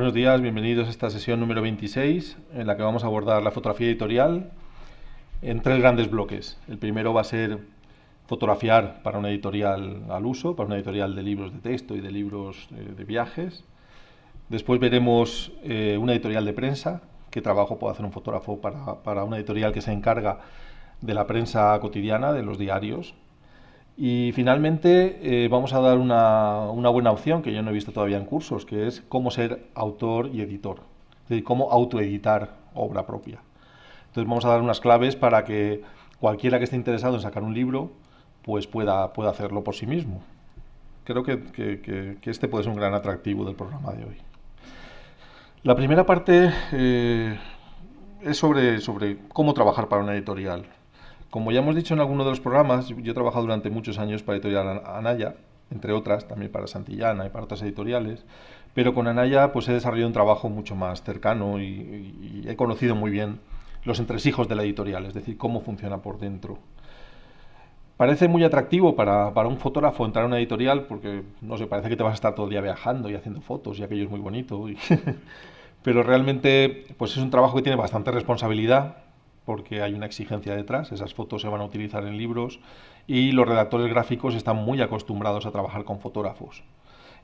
Buenos días, bienvenidos a esta sesión número 26 en la que vamos a abordar la fotografía editorial en tres grandes bloques. El primero va a ser fotografiar para una editorial al uso, para una editorial de libros de texto y de libros eh, de viajes. Después veremos eh, una editorial de prensa, qué trabajo puede hacer un fotógrafo para, para una editorial que se encarga de la prensa cotidiana, de los diarios, y finalmente eh, vamos a dar una, buena opción que yo no he visto todavía en cursos, que es cómo ser autor y editor, es decir, cómo autoeditar obra propia. Entonces vamos a dar unas claves para que cualquiera que esté interesado en sacar un libro pues pueda, pueda hacerlo por sí mismo. Creo que, este puede ser un gran atractivo del programa de hoy. La primera parte eh, es sobre, sobre cómo trabajar para una editorial. Como ya hemos dicho en alguno de los programas, yo he trabajado durante muchos años para Editorial Anaya, entre otras, también para Santillana y para otras editoriales, pero con Anaya pues he desarrollado un trabajo mucho más cercano y, he conocido muy bien los entresijos de la editorial, es decir, cómo funciona por dentro. Parece muy atractivo para, para, un fotógrafo entrar a una editorial porque, no sé, parece que te vas a estar todo el día viajando y haciendo fotos y aquello es muy bonito. Y pero realmente pues es un trabajo que tiene bastante responsabilidad porque hay una exigencia detrás, esas fotos se van a utilizar en libros y los redactores gráficos están muy acostumbrados a trabajar con fotógrafos.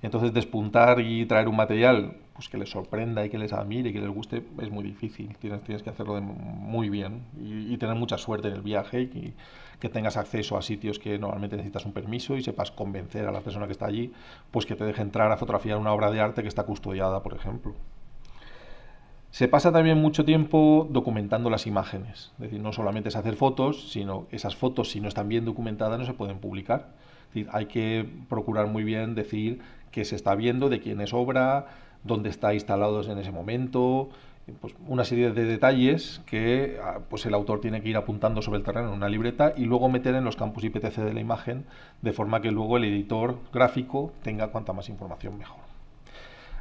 Entonces despuntar y traer un material pues, que les sorprenda y que les admire y que les guste es muy difícil, tienes, que hacerlo muy bien y, tener mucha suerte en el viaje y que, que, tengas acceso a sitios que normalmente necesitas un permiso y sepas convencer a la persona que está allí pues que te deje entrar a fotografiar una obra de arte que está custodiada, por ejemplo. Se pasa también mucho tiempo documentando las imágenes, es decir, no solamente es hacer fotos, sino esas fotos si no están bien documentadas no se pueden publicar. Es hay que procurar muy bien decir qué se está viendo, de quién es obra, dónde está instalado en ese momento, pues una serie de detalles que ah, pues el autor tiene que ir apuntando sobre el terreno en una libreta y luego meter en los campos IPTC de la imagen de forma que luego el editor gráfico tenga cuanta más información mejor.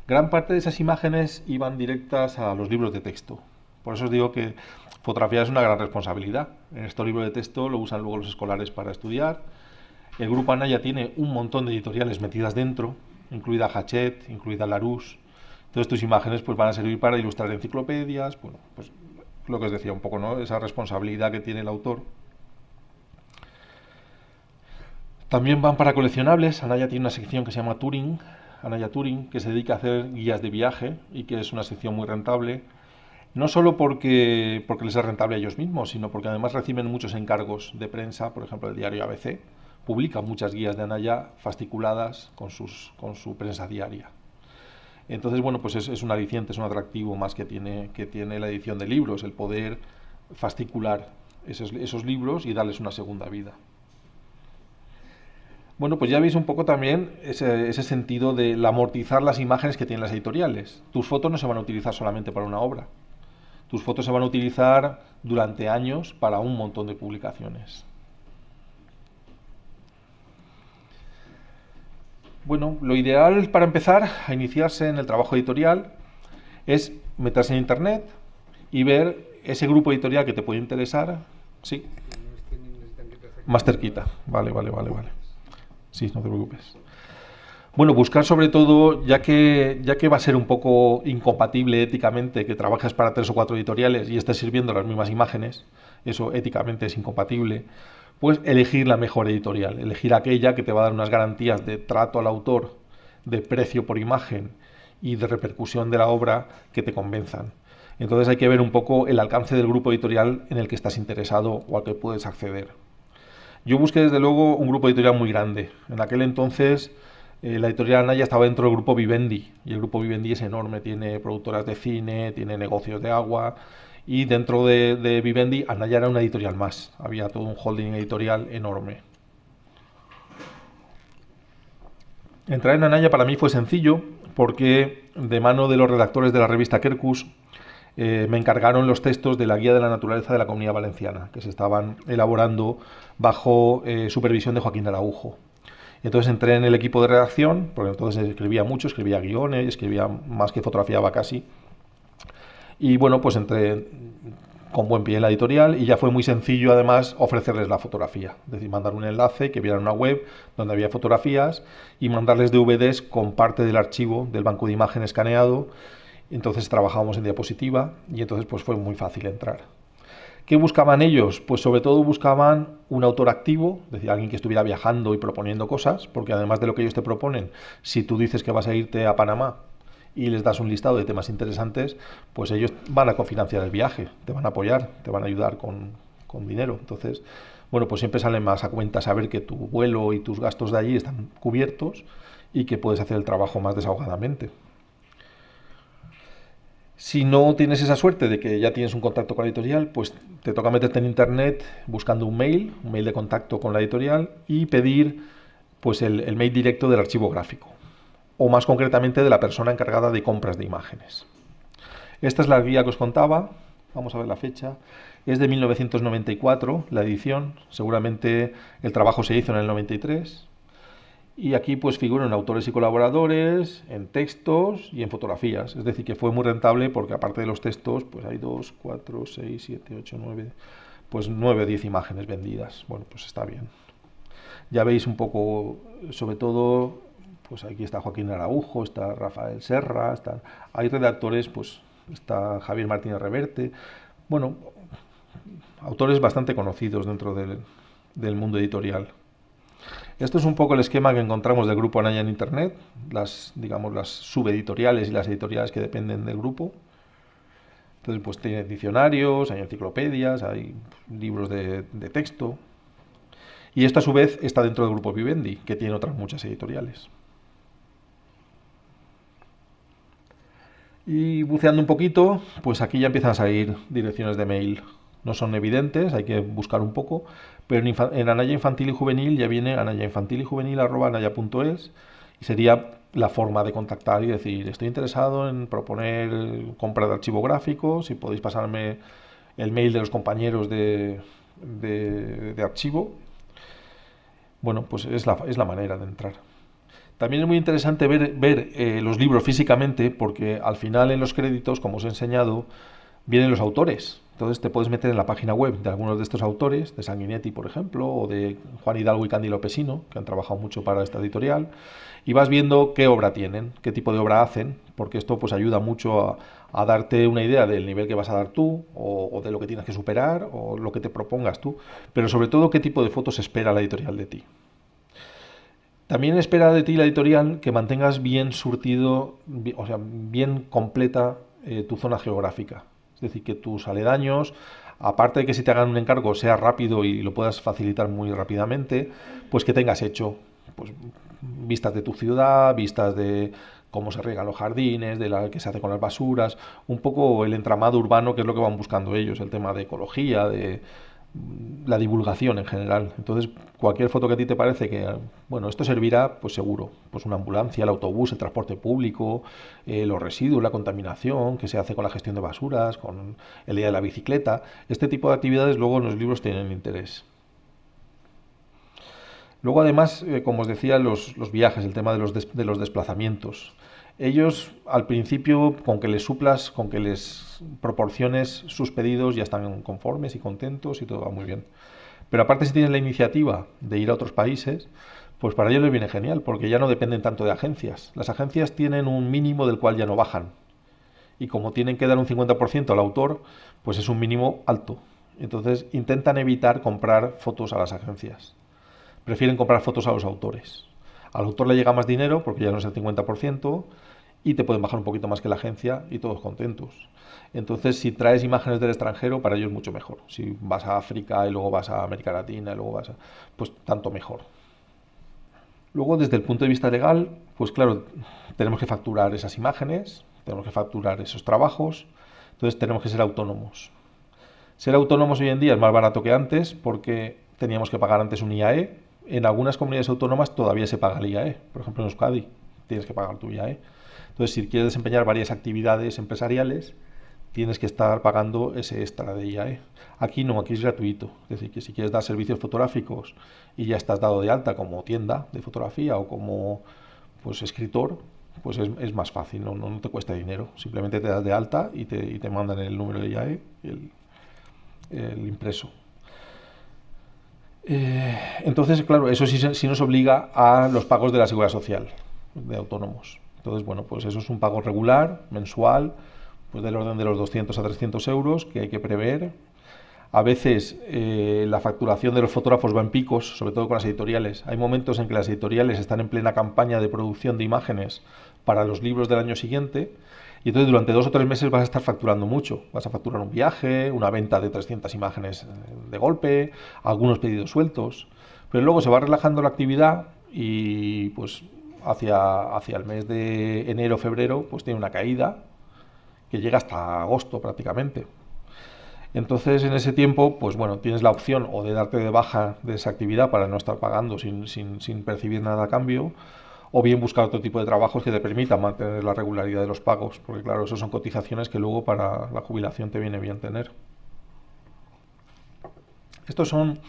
Gran parte de esas imágenes iban directas a los libros de texto. Por eso os digo que fotografía es una gran responsabilidad. En estos libros de texto lo usan luego los escolares para estudiar. El grupo Anaya tiene un montón de editoriales metidas dentro, incluida Hachette, incluida Larousse. Todas tus imágenes pues, van a servir para ilustrar enciclopedias, pues lo que os decía un poco, ¿no? Esa responsabilidad que tiene el autor. También van para coleccionables. Anaya tiene una sección que se llama Turing, Anaya Turing, que se dedica a hacer guías de viaje y que es una sección muy rentable, no solo porque, porque les es rentable a ellos mismos, sino porque además reciben muchos encargos de prensa, por ejemplo el diario ABC publica muchas guías de Anaya fasticuladas con, sus, con su prensa diaria. Entonces, bueno, pues es, un aliciente, es un atractivo más que tiene, que tiene la edición de libros, el poder fasticular esos libros y darles una segunda vida. Bueno, pues ya veis un poco también ese, sentido de amortizar las imágenes que tienen las editoriales. Tus fotos no se van a utilizar solamente para una obra. Tus fotos se van a utilizar durante años para un montón de publicaciones. Bueno, lo ideal para empezar a iniciarse en el trabajo editorial es meterse en internet y ver ese grupo editorial que te puede interesar. Sí. Más cerquita. Vale, vale, vale, vale. Sí, no te preocupes. Bueno, buscar sobre todo, ya que, ya que va a ser un poco incompatible éticamente que trabajes para tres o cuatro editoriales y estés sirviendo las mismas imágenes, eso éticamente es incompatible, pues elegir la mejor editorial, elegir aquella que te va a dar unas garantías de trato al autor, de precio por imagen y de repercusión de la obra que te convenzan. Entonces hay que ver un poco el alcance del grupo editorial en el que estás interesado o al que puedes acceder. Yo busqué desde luego un grupo editorial muy grande. En aquel entonces eh, la editorial Anaya estaba dentro del grupo Vivendi y el grupo Vivendi es enorme, tiene productoras de cine, tiene negocios de agua y dentro de, de Vivendi Anaya era una editorial más. Había todo un holding editorial enorme. Entrar en Anaya para mí fue sencillo porque de mano de los redactores de la revista Kerkus eh, me encargaron los textos de la Guía de la Naturaleza de la Comunidad Valenciana, que se estaban elaborando bajo eh, supervisión de Joaquín de Araujo. Entonces entré en el equipo de redacción, porque entonces escribía mucho, escribía guiones, escribía más que fotografiaba casi. Y bueno, pues entré con buen pie en la editorial y ya fue muy sencillo además ofrecerles la fotografía. Es decir, mandar un enlace, que vieran una web donde había fotografías y mandarles DVDs con parte del archivo del banco de imagen escaneado entonces trabajábamos en diapositiva y entonces pues fue muy fácil entrar. ¿Qué buscaban ellos? Pues sobre todo buscaban un autor activo, es decir, alguien que estuviera viajando y proponiendo cosas, porque además de lo que ellos te proponen, si tú dices que vas a irte a Panamá y les das un listado de temas interesantes, pues ellos van a cofinanciar el viaje, te van a apoyar, te van a ayudar con, con dinero. Entonces, bueno, pues siempre sale más a cuenta saber que tu vuelo y tus gastos de allí están cubiertos y que puedes hacer el trabajo más desahogadamente. Si no tienes esa suerte de que ya tienes un contacto con la editorial, pues te toca meterte en internet buscando un mail, un mail de contacto con la editorial y pedir pues el, el mail directo del archivo gráfico o más concretamente de la persona encargada de compras de imágenes. Esta es la guía que os contaba, vamos a ver la fecha, es de 1994 la edición, seguramente el trabajo se hizo en el 93, y aquí pues figuran autores y colaboradores, en textos y en fotografías. Es decir, que fue muy rentable porque aparte de los textos, pues hay dos, cuatro, 6, siete, ocho, nueve, pues 9 o 10 imágenes vendidas. Bueno, pues está bien. Ya veis un poco, sobre todo, pues aquí está Joaquín Araujo, está Rafael Serra, hay redactores, pues está Javier Martínez Reverte, bueno, autores bastante conocidos dentro del, del mundo editorial. Esto es un poco el esquema que encontramos del grupo Anaya en Internet, las, digamos, las subeditoriales y las editoriales que dependen del grupo. Entonces, pues tiene diccionarios, hay enciclopedias, hay libros de, de texto. Y esto a su vez está dentro del grupo Vivendi, que tiene otras muchas editoriales. Y buceando un poquito, pues aquí ya empiezan a salir direcciones de mail no son evidentes, hay que buscar un poco, pero en, Anaya Infantil y Juvenil ya viene infantil y sería la forma de contactar y decir, estoy interesado en proponer compra de archivo gráfico, si podéis pasarme el mail de los compañeros de, de, archivo. Bueno, pues es la, es la manera de entrar. También es muy interesante ver, ver eh, los libros físicamente porque al final en los créditos, como os he enseñado, vienen los autores. Entonces te puedes meter en la página web de algunos de estos autores, de Sanguinetti, por ejemplo, o de Juan Hidalgo y Candy Lopesino, que han trabajado mucho para esta editorial, y vas viendo qué obra tienen, qué tipo de obra hacen, porque esto pues ayuda mucho a, darte una idea del nivel que vas a dar tú, o, de lo que tienes que superar, o lo que te propongas tú, pero sobre todo qué tipo de fotos espera la editorial de ti. También espera de ti la editorial que mantengas bien surtido, o sea, bien completa eh, tu zona geográfica es decir, que tus aledaños, aparte de que si te hagan un encargo sea rápido y lo puedas facilitar muy rápidamente, pues que tengas hecho pues, vistas de tu ciudad, vistas de cómo se riegan los jardines, de la que se hace con las basuras, un poco el entramado urbano, que es lo que van buscando ellos, el tema de ecología, de, la divulgación en general. Entonces, cualquier foto que a ti te parece que, bueno, esto servirá, pues seguro, pues una ambulancia, el autobús, el transporte público, eh, los residuos, la contaminación que se hace con la gestión de basuras, con el día de la bicicleta. Este tipo de actividades luego en los libros tienen interés. Luego, además, eh, como os decía, los, viajes, el tema de los desplazamientos. Ellos al principio, con que les suplas, con que les proporciones sus pedidos, ya están conformes y contentos y todo va muy bien. Pero aparte si tienen la iniciativa de ir a otros países, pues para ellos les viene genial, porque ya no dependen tanto de agencias. Las agencias tienen un mínimo del cual ya no bajan. Y como tienen que dar un 50% al autor, pues es un mínimo alto. Entonces intentan evitar comprar fotos a las agencias. Prefieren comprar fotos a los autores. Al autor le llega más dinero porque ya no es el 50%, y te pueden bajar un poquito más que la agencia y todos contentos. Entonces, si traes imágenes del extranjero, para ellos mucho mejor. Si vas a África y luego vas a América Latina luego vas pues tanto mejor. Luego, desde el punto de vista legal, pues claro, tenemos que facturar esas imágenes, tenemos que facturar esos trabajos, entonces tenemos que ser autónomos. Ser autónomos hoy en día es más barato que antes porque teníamos que pagar antes un IAE. En algunas comunidades autónomas todavía se paga el IAE, por ejemplo en Euskadi tienes que pagar tu IAE. Entonces, si quieres desempeñar varias actividades empresariales, tienes que estar pagando ese extra de IAE. Aquí no, aquí es gratuito. Es decir, que si quieres dar servicios fotográficos y ya estás dado de alta como tienda de fotografía o como pues escritor, pues es, más fácil, no, te cuesta dinero. Simplemente te das de alta y te, mandan el número de IAE, el, impreso. Eh, entonces, claro, eso sí, sí nos obliga a los pagos de la seguridad social de autónomos. Entonces, bueno, pues eso es un pago regular, mensual, pues del orden de los 200 a 300 euros que hay que prever. A veces eh, la facturación de los fotógrafos va en picos, sobre todo con las editoriales. Hay momentos en que las editoriales están en plena campaña de producción de imágenes para los libros del año siguiente. Y entonces durante dos o tres meses vas a estar facturando mucho. Vas a facturar un viaje, una venta de 300 imágenes eh, de golpe, algunos pedidos sueltos. Pero luego se va relajando la actividad y pues hacia, hacia el mes de enero, febrero, pues tiene una caída que llega hasta agosto prácticamente. Entonces, en ese tiempo, pues bueno, tienes la opción o de darte de baja de esa actividad para no estar pagando sin, sin percibir nada a cambio, o bien buscar otro tipo de trabajos que te permitan mantener la regularidad de los pagos, porque claro, eso son cotizaciones que luego para la jubilación te viene bien tener. Estos son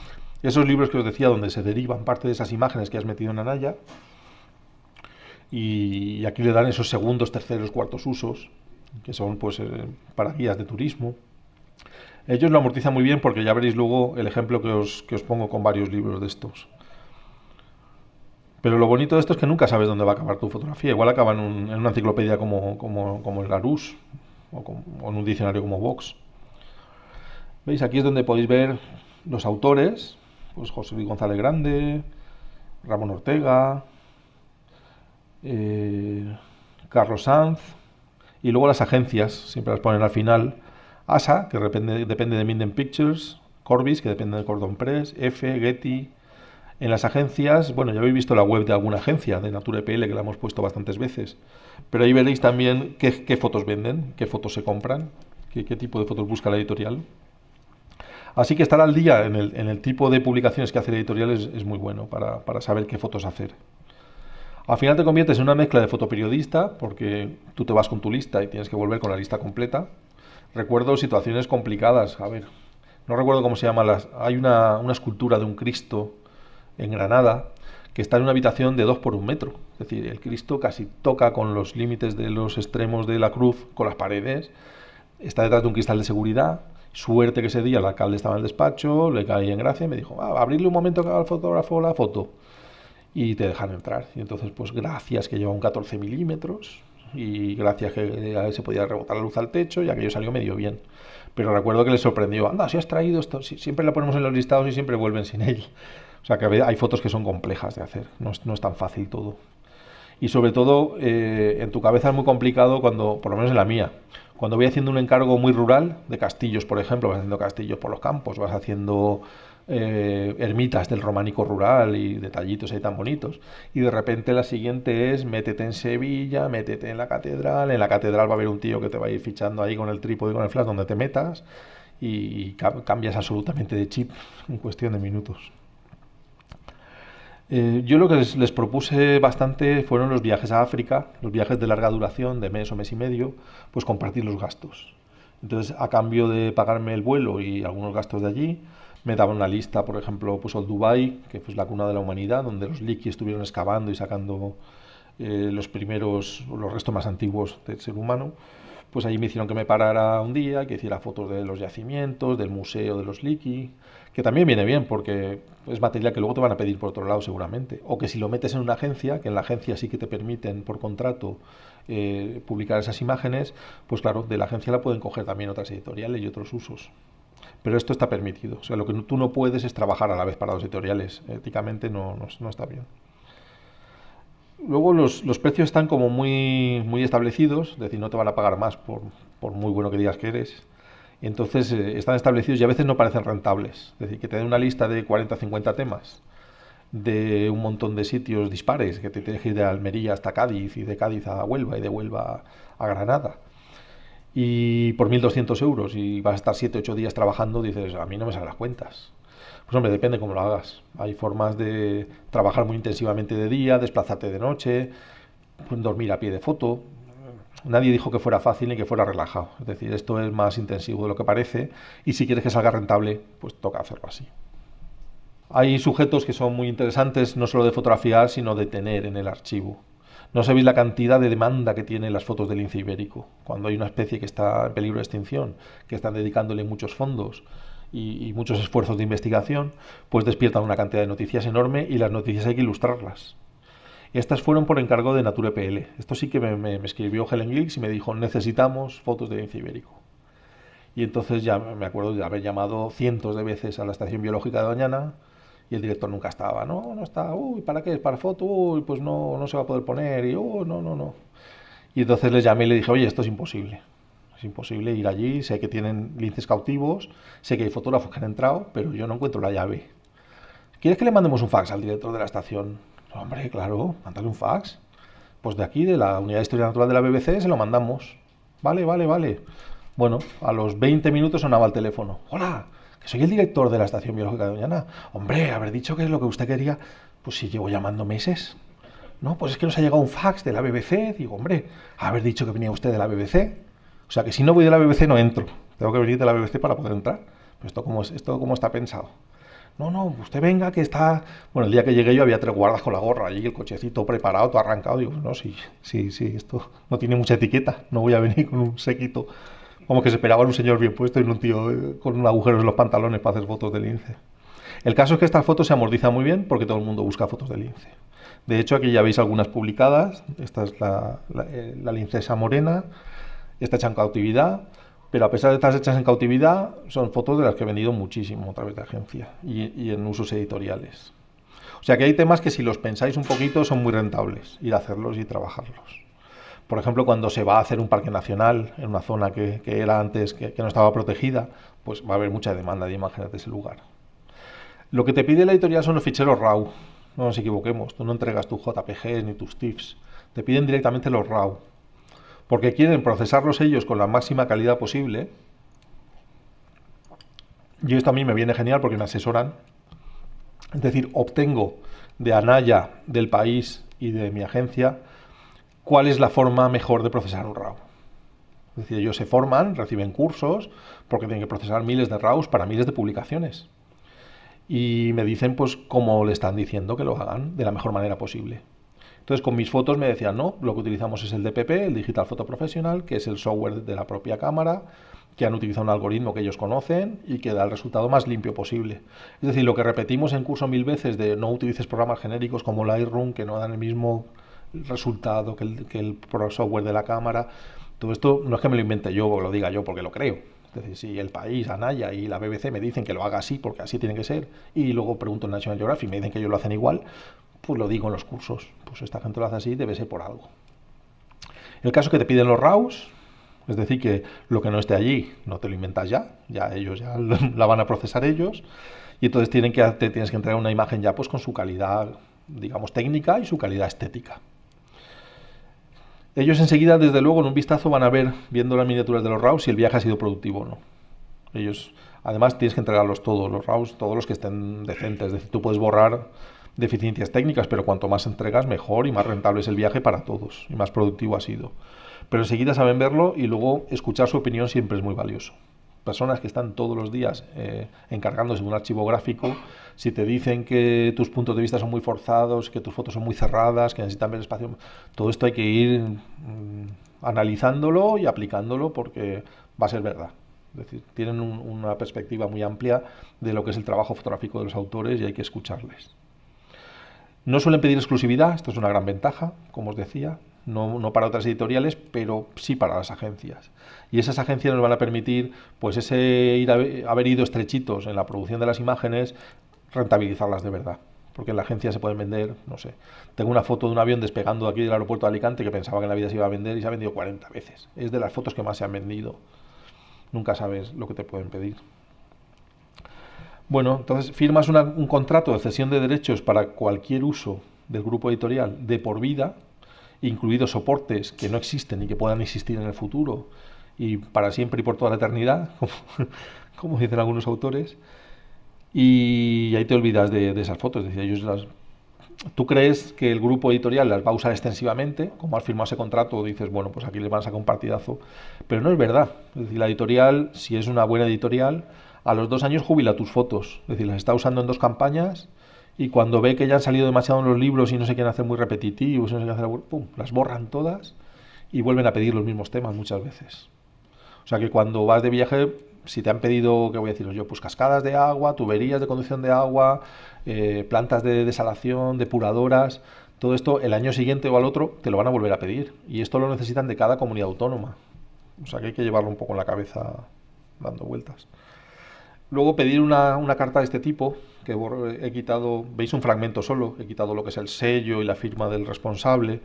esos libros que os decía donde se derivan parte de esas imágenes que has metido en Anaya, y, aquí le dan esos segundos, terceros, cuartos usos, que son pues eh, para guías de turismo. Ellos lo amortizan muy bien porque ya veréis luego el ejemplo que os, pongo con varios libros de estos. Pero lo bonito de esto es que nunca sabes dónde va a acabar tu fotografía. Igual acaba en, una enciclopedia como, como, como el Larousse o, o, en un diccionario como Vox. ¿Veis? Aquí es donde podéis ver los autores. Pues José Luis González Grande, Ramón Ortega, eh, Carlos Sanz, y luego las agencias, siempre las ponen al final. ASA, que depende, depende de Minden Pictures, Corbis, que depende de Cordon Press, F, Getty. En las agencias, bueno, ya habéis visto la web de alguna agencia, de Natura EPL, que la hemos puesto bastantes veces. Pero ahí veréis también qué, fotos venden, qué fotos se compran, qué, tipo de fotos busca la editorial. Así que estar al día en el, tipo de publicaciones que hace la editorial es, muy bueno para, para saber qué fotos hacer. Al final te conviertes en una mezcla de fotoperiodista, porque tú te vas con tu lista y tienes que volver con la lista completa. Recuerdo situaciones complicadas, a ver, no recuerdo cómo se llama, las, hay una, una escultura de un Cristo en Granada que está en una habitación de 2 por un metro. Es decir, el Cristo casi toca con los límites de los extremos de la cruz, con las paredes, está detrás de un cristal de seguridad. Suerte que ese día el alcalde estaba en el despacho, le caí en gracia y me dijo, ah, abrirle un momento el fotógrafo la foto y te dejan entrar. Y entonces, pues gracias que lleva un 14 milímetros y gracias que eh, se podía rebotar la luz al techo y aquello salió medio bien. Pero recuerdo que le sorprendió, anda, si has traído esto, siempre la ponemos en los listados y siempre vuelven sin él. O sea que hay fotos que son complejas de hacer, no es, tan fácil todo. Y sobre todo, eh, en tu cabeza es muy complicado cuando, por lo menos en la mía, cuando voy haciendo un encargo muy rural, de castillos, por ejemplo, vas haciendo castillos por los campos, vas haciendo eh, ermitas del románico rural y detallitos ahí tan bonitos. Y de repente la siguiente es métete en Sevilla, métete en la catedral, en la catedral va a haber un tío que te va a ir fichando ahí con el trípode y con el flash donde te metas y cambias absolutamente de chip en cuestión de minutos. Eh, yo lo que les, propuse bastante fueron los viajes a África, los viajes de larga duración, de mes o mes y medio, pues compartir los gastos. Entonces, a cambio de pagarme el vuelo y algunos gastos de allí, me daban una lista, por ejemplo, pues al Dubai, que fue la cuna de la humanidad, donde los Likis estuvieron excavando y sacando eh, los primeros, los restos más antiguos del ser humano. Pues allí me hicieron que me parara un día, que hiciera fotos de los yacimientos, del museo de los liqui, que también viene bien porque es material que luego te van a pedir por otro lado seguramente. O que si lo metes en una agencia, que en la agencia sí que te permiten por contrato eh, publicar esas imágenes, pues claro, de la agencia la pueden coger también otras editoriales y otros usos. Pero esto está permitido. O sea, lo que tú no puedes es trabajar a la vez para dos editoriales. Éticamente no, no, está bien. Luego los, precios están como muy, muy establecidos, es decir, no te van a pagar más por, por muy bueno que digas que eres entonces eh, están establecidos y a veces no parecen rentables. Es decir, que te den una lista de 40 o 50 temas de un montón de sitios dispares, que te tienes que ir de Almería hasta Cádiz y de Cádiz a Huelva y de Huelva a Granada, y por 1.200 euros y vas a estar 7 8 días trabajando, dices, a mí no me salen las cuentas. Pues hombre, depende cómo lo hagas. Hay formas de trabajar muy intensivamente de día, desplazarte de noche, pues, dormir a pie de foto, nadie dijo que fuera fácil ni que fuera relajado. Es decir, esto es más intensivo de lo que parece y si quieres que salga rentable, pues toca hacerlo así. Hay sujetos que son muy interesantes, no solo de fotografiar, sino de tener en el archivo. No sabéis la cantidad de demanda que tienen las fotos del lince ibérico, cuando hay una especie que está en peligro de extinción, que están dedicándole muchos fondos y, y muchos esfuerzos de investigación, pues despiertan una cantidad de noticias enorme y las noticias hay que ilustrarlas. Estas fueron por encargo de Nature PL. Esto sí que me, escribió Helen Glicks y me dijo, necesitamos fotos de lince ibérico. Y entonces ya me acuerdo de haber llamado cientos de veces a la estación biológica de Doñana y el director nunca estaba. No, no está. Uy, ¿para qué? ¿Para foto? Uy, pues no, no se va a poder poner. Y no, no, no. Y entonces le llamé y le dije, oye, esto es imposible. Es imposible ir allí. Sé que tienen linces cautivos, sé que hay fotógrafos que han entrado, pero yo no encuentro la llave. ¿Quieres que le mandemos un fax al director de la estación? Hombre, claro, mandale un fax. Pues de aquí, de la Unidad de Historia Natural de la BBC, se lo mandamos. Vale, vale, vale. Bueno, a los 20 minutos sonaba el teléfono. Hola, que soy el director de la Estación Biológica de Doñana. Hombre, haber dicho que es lo que usted quería. Pues si llevo llamando meses. No, pues es que nos ha llegado un fax de la BBC. Digo, hombre, haber dicho que venía usted de la BBC. O sea que si no voy de la BBC no entro. Tengo que venir de la BBC para poder entrar. Pero esto como es, esto cómo está pensado. No, no, usted venga que está... Bueno, el día que llegué yo había tres guardas con la gorra allí, el cochecito preparado, todo arrancado. Digo, no, sí, sí, sí, esto no tiene mucha etiqueta, no voy a venir con un sequito. Como que se esperaba un señor bien puesto y un tío eh, con un agujero en los pantalones para hacer fotos de lince. El caso es que esta foto se amortiza muy bien porque todo el mundo busca fotos del lince. De hecho, aquí ya veis algunas publicadas. Esta es la, la, eh, lincesa morena, esta hecha en cautividad pero a pesar de estar hechas en cautividad, son fotos de las que he vendido muchísimo a través de agencia y, en usos editoriales. O sea que hay temas que si los pensáis un poquito son muy rentables, ir a hacerlos y trabajarlos. Por ejemplo, cuando se va a hacer un parque nacional en una zona que, era antes, que, que no estaba protegida, pues va a haber mucha demanda de imágenes de ese lugar. Lo que te pide la editorial son los ficheros RAW. No nos equivoquemos, tú no entregas tus JPGs ni tus TIFFs, te piden directamente los RAW porque quieren procesarlos ellos con la máxima calidad posible. Y esto a mí me viene genial porque me asesoran. Es decir, obtengo de Anaya, del país y de mi agencia cuál es la forma mejor de procesar un RAW. Es decir, ellos se forman, reciben cursos, porque tienen que procesar miles de RAWs para miles de publicaciones. Y me dicen, pues, cómo le están diciendo que lo hagan de la mejor manera posible. Entonces con mis fotos me decían, no, lo que utilizamos es el DPP, el Digital Photo Professional, que es el software de la propia cámara, que han utilizado un algoritmo que ellos conocen y que da el resultado más limpio posible. Es decir, lo que repetimos en curso mil veces de no utilices programas genéricos como Lightroom, que no dan el mismo resultado que el, software de la cámara, todo esto no es que me lo invente yo o lo diga yo porque lo creo. Es decir, si el país, Anaya y la BBC me dicen que lo haga así porque así tiene que ser, y luego pregunto en National Geographic y me dicen que ellos lo hacen igual, pues lo digo en los cursos, pues esta gente lo hace así, debe ser por algo. El caso que te piden los RAWs, es decir, que lo que no esté allí no te lo inventas ya, ya ellos ya la van a procesar ellos, y entonces tienen que, te tienes que entregar una imagen ya pues con su calidad, digamos, técnica y su calidad estética. Ellos enseguida, desde luego, en un vistazo van a ver, viendo las miniaturas de los RAWs, si el viaje ha sido productivo o no. Ellos, además, tienes que entregarlos todos, los RAWs, todos los que estén decentes. Es decir, tú puedes borrar deficiencias técnicas, pero cuanto más entregas, mejor y más rentable es el viaje para todos y más productivo ha sido. Pero enseguida saben verlo y luego escuchar su opinión siempre es muy valioso. Personas que están todos los días eh, encargándose de un archivo gráfico, si te dicen que tus puntos de vista son muy forzados, que tus fotos son muy cerradas, que necesitan ver espacio, todo esto hay que ir mm, analizándolo y aplicándolo porque va a ser verdad. Es decir, tienen una perspectiva muy amplia de lo que es el trabajo fotográfico de los autores y hay que escucharles. No suelen pedir exclusividad, esto es una gran ventaja, como os decía, no, para otras editoriales, pero sí para las agencias. Y esas agencias nos van a permitir, pues, ese ir haber ido estrechitos en la producción de las imágenes, rentabilizarlas de verdad. Porque en la agencia se pueden vender, no sé. Tengo una foto de un avión despegando aquí del aeropuerto de Alicante que pensaba que en la vida se iba a vender y se ha vendido 40 veces. Es de las fotos que más se han vendido. Nunca sabes lo que te pueden pedir. Bueno, entonces firmas un contrato de cesión de derechos para cualquier uso del grupo editorial de por vida, incluidos soportes que no existen y que puedan existir en el futuro y para siempre y por toda la eternidad, como, dicen algunos autores, y ahí te olvidas de, esas fotos. decía tú crees que el grupo editorial las va a usar extensivamente, como al firmar ese contrato, dices, bueno, pues aquí les van a sacar un partidazo, pero no es verdad. Es decir, la editorial, si es una buena editorial, a los dos años jubila tus fotos. Es decir, las está usando en dos campañas y cuando ve que ya han salido demasiado en los libros y no se quieren hacer muy repetitivos, las borran todas y vuelven a pedir los mismos temas muchas veces. O sea que cuando vas de viaje, si te han pedido, ¿qué voy a deciros yo? Pues cascadas de agua, tuberías de conducción de agua, eh, plantas de desalación, depuradoras, todo esto el año siguiente o al otro te lo van a volver a pedir. Y esto lo necesitan de cada comunidad autónoma. O sea que hay que llevarlo un poco en la cabeza dando vueltas. Luego pedir una, carta de este tipo, que he quitado, veis un fragmento solo, he quitado lo que es el sello y la firma del responsable,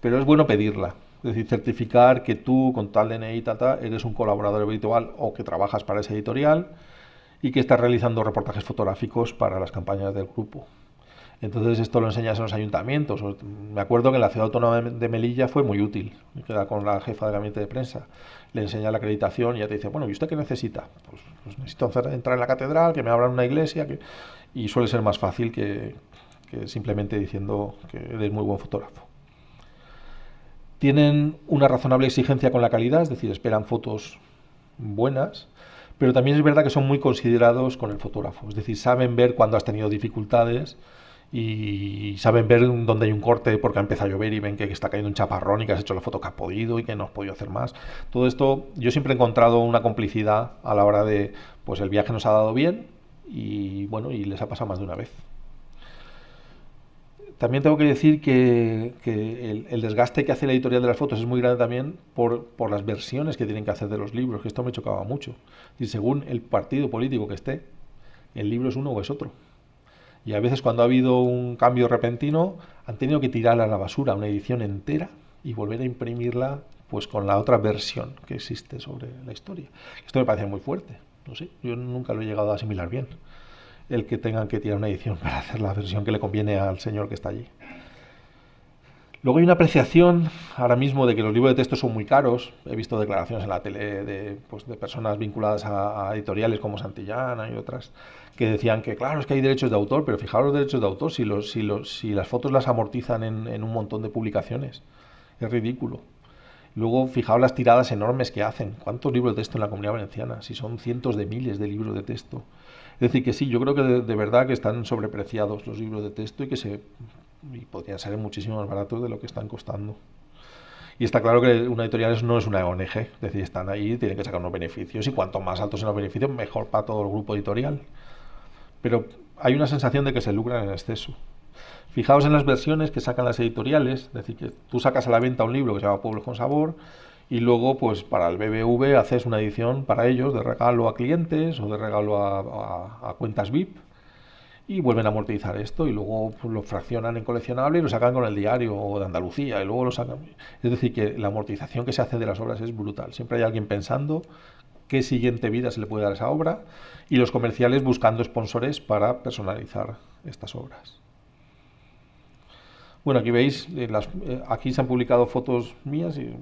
pero es bueno pedirla. Es decir, certificar que tú, con tal DNI, eres un colaborador virtual o que trabajas para esa editorial y que estás realizando reportajes fotográficos para las campañas del grupo. Entonces esto lo enseñas en los ayuntamientos. Me acuerdo que en la ciudad autónoma de Melilla fue muy útil. Queda con la jefa de gabinete de prensa, le enseña la acreditación y ya te dice, bueno, ¿y usted qué necesita? Pues, pues necesito entrar en la catedral, que me abran una iglesia. Y suele ser más fácil que, que simplemente diciendo que eres muy buen fotógrafo. Tienen una razonable exigencia con la calidad, es decir, esperan fotos buenas pero también es verdad que son muy considerados con el fotógrafo, es decir, saben ver cuando has tenido dificultades y saben ver dónde hay un corte porque ha empezado a llover y ven que está cayendo un chaparrón y que has hecho la foto que has podido y que no has podido hacer más. Todo esto, yo siempre he encontrado una complicidad a la hora de, pues el viaje nos ha dado bien y bueno, y les ha pasado más de una vez. También tengo que decir que, el, desgaste que hace la editorial de las fotos es muy grande también por, por las versiones que tienen que hacer de los libros, que esto me chocaba mucho. Y según el partido político que esté, el libro es uno o es otro. Y a veces cuando ha habido un cambio repentino, han tenido que tirar a la basura una edición entera y volver a imprimirla pues con la otra versión que existe sobre la historia. Esto me parece muy fuerte, no sé, yo nunca lo he llegado a asimilar bien, el que tengan que tirar una edición para hacer la versión que le conviene al señor que está allí. Luego hay una apreciación ahora mismo de que los libros de texto son muy caros. He visto declaraciones en la tele de, pues, personas vinculadas a editoriales como Santillana y otras, que decían que, claro, es que hay derechos de autor, pero fijaros los derechos de autor si, los, si, los, si las fotos las amortizan en, en un montón de publicaciones. Es ridículo. Luego, fijaos las tiradas enormes que hacen. ¿Cuántos libros de texto en la comunidad valenciana? Si son cientos de miles de libros de texto. Es decir, que sí, yo creo que de, verdad que están sobrepreciados los libros de texto y que se y podrían ser muchísimo más baratos de lo que están costando. Y está claro que una editorial no es una ONG, es decir, están ahí, tienen que sacar unos beneficios y cuanto más altos sean los beneficios, mejor para todo el grupo editorial pero hay una sensación de que se lucran en exceso. Fijaos en las versiones que sacan las editoriales, es decir, que tú sacas a la venta un libro que se llama Pueblos con Sabor y luego, pues para el BBV haces una edición para ellos de regalo a clientes o de regalo a, cuentas VIP y vuelven a amortizar esto y luego pues, lo fraccionan en coleccionable y lo sacan con el diario de Andalucía y luego lo sacan. Es decir, que la amortización que se hace de las obras es brutal. Siempre hay alguien pensando qué siguiente vida se le puede dar a esa obra y los comerciales buscando sponsores para personalizar estas obras. Bueno, aquí veis, eh, eh, aquí se han publicado fotos mías, y,